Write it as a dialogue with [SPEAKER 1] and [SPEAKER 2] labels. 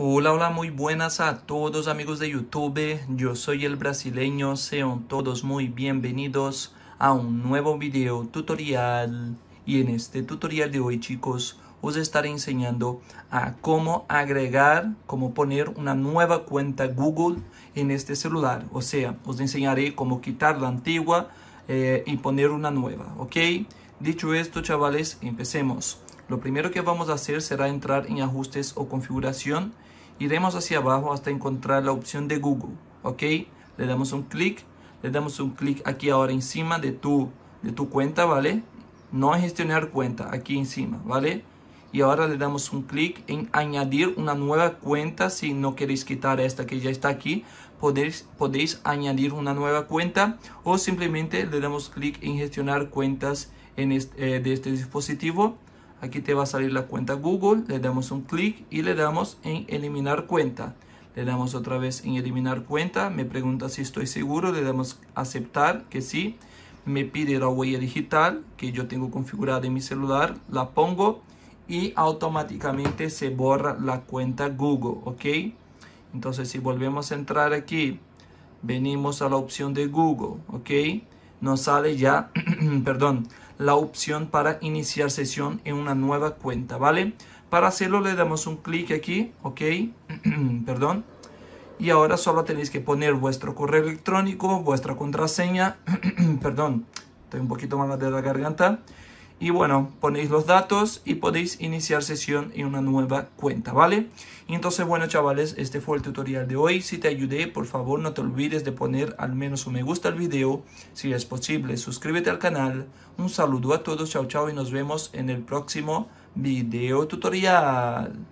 [SPEAKER 1] Hola, hola, muy buenas a todos amigos de YouTube. Yo soy el brasileño. Sean todos muy bienvenidos a un nuevo video tutorial. Y en este tutorial de hoy, chicos, os estaré enseñando a cómo agregar, cómo poner una nueva cuenta Google en este celular. O sea, os enseñaré cómo quitar la antigua eh, y poner una nueva, ¿ok? Dicho esto, chavales, empecemos. Lo primero que vamos a hacer será entrar en ajustes o configuración iremos hacia abajo hasta encontrar la opción de Google, ¿ok? Le damos un clic, le damos un clic aquí ahora encima de tu, de tu cuenta, ¿vale? No gestionar cuenta, aquí encima, ¿vale? Y ahora le damos un clic en añadir una nueva cuenta. Si no queréis quitar esta que ya está aquí, podéis, podéis añadir una nueva cuenta o simplemente le damos clic en gestionar cuentas en eh, de este dispositivo Aquí te va a salir la cuenta Google, le damos un clic y le damos en eliminar cuenta. Le damos otra vez en eliminar cuenta, me pregunta si estoy seguro, le damos aceptar, que sí. Me pide la huella digital que yo tengo configurada en mi celular, la pongo y automáticamente se borra la cuenta Google, ¿ok? Entonces si volvemos a entrar aquí, venimos a la opción de Google, ¿ok? Nos sale ya, perdón, la opción para iniciar sesión en una nueva cuenta, ¿vale? Para hacerlo le damos un clic aquí, ¿ok? Perdón. Y ahora solo tenéis que poner vuestro correo electrónico, vuestra contraseña, perdón, estoy un poquito mal de la garganta y bueno, ponéis los datos y podéis iniciar sesión en una nueva cuenta, ¿vale? Y entonces, bueno, chavales, este fue el tutorial de hoy. Si te ayudé, por favor, no te olvides de poner al menos un me gusta al video. Si es posible, suscríbete al canal. Un saludo a todos, chao, chao, y nos vemos en el próximo video tutorial.